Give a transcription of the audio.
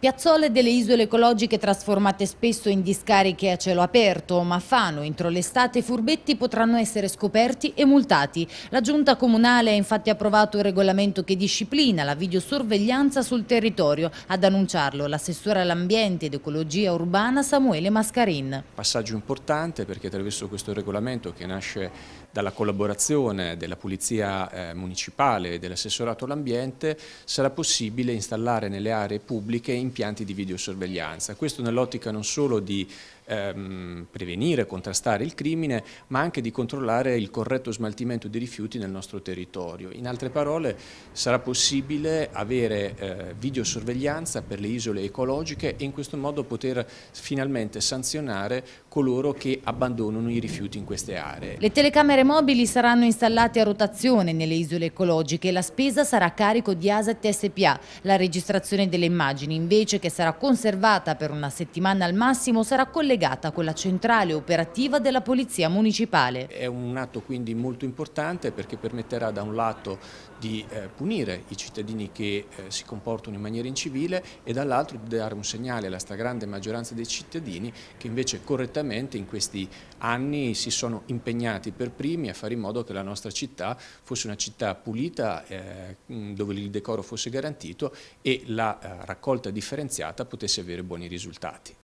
Piazzole delle isole ecologiche trasformate spesso in discariche a cielo aperto, ma Fano entro l'estate i furbetti potranno essere scoperti e multati. La giunta comunale ha infatti approvato il regolamento che disciplina la videosorveglianza sul territorio. Ad annunciarlo l'assessore all'ambiente ed ecologia urbana Samuele Mascarin. Passaggio importante perché attraverso questo regolamento che nasce dalla collaborazione della Polizia eh, Municipale e dell'assessorato all'ambiente sarà possibile installare nelle aree pubbliche in impianti di videosorveglianza. Questo nell'ottica non solo di ehm, prevenire, contrastare il crimine, ma anche di controllare il corretto smaltimento dei rifiuti nel nostro territorio. In altre parole sarà possibile avere eh, videosorveglianza per le isole ecologiche e in questo modo poter finalmente sanzionare coloro che abbandonano i rifiuti in queste aree. Le telecamere mobili saranno installate a rotazione nelle isole ecologiche e la spesa sarà a carico di ASET SPA. La registrazione delle immagini invece che sarà conservata per una settimana al massimo sarà collegata con la centrale operativa della Polizia Municipale. È un atto quindi molto importante perché permetterà da un lato di eh, punire i cittadini che eh, si comportano in maniera incivile e dall'altro di dare un segnale alla stragrande maggioranza dei cittadini che invece correttamente concretamente in questi anni si sono impegnati per primi a fare in modo che la nostra città fosse una città pulita, eh, dove il decoro fosse garantito e la eh, raccolta differenziata potesse avere buoni risultati.